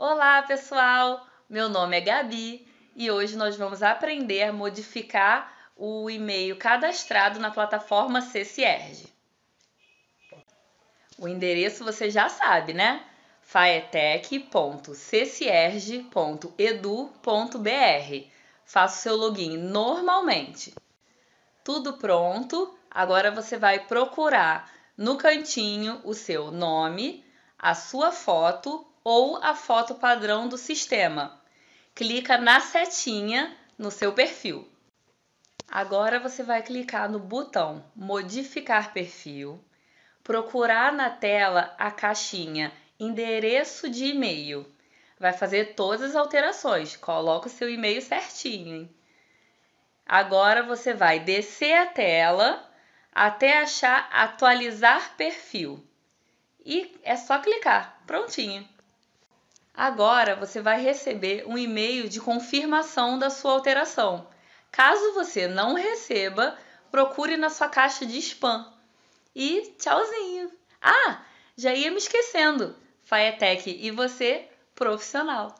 Olá, pessoal! Meu nome é Gabi e hoje nós vamos aprender a modificar o e-mail cadastrado na plataforma CCERG. O endereço você já sabe, né? faetec.ccierge.edu.br. Faça o seu login normalmente. Tudo pronto. Agora você vai procurar no cantinho o seu nome, a sua foto ou a foto padrão do sistema. Clica na setinha no seu perfil. Agora você vai clicar no botão Modificar perfil, procurar na tela a caixinha Endereço de e-mail. Vai fazer todas as alterações, coloca o seu e-mail certinho. Hein? Agora você vai descer a tela até achar Atualizar perfil. E é só clicar, prontinho. Agora você vai receber um e-mail de confirmação da sua alteração. Caso você não receba, procure na sua caixa de spam. E tchauzinho! Ah, já ia me esquecendo! Faetec e você, profissional!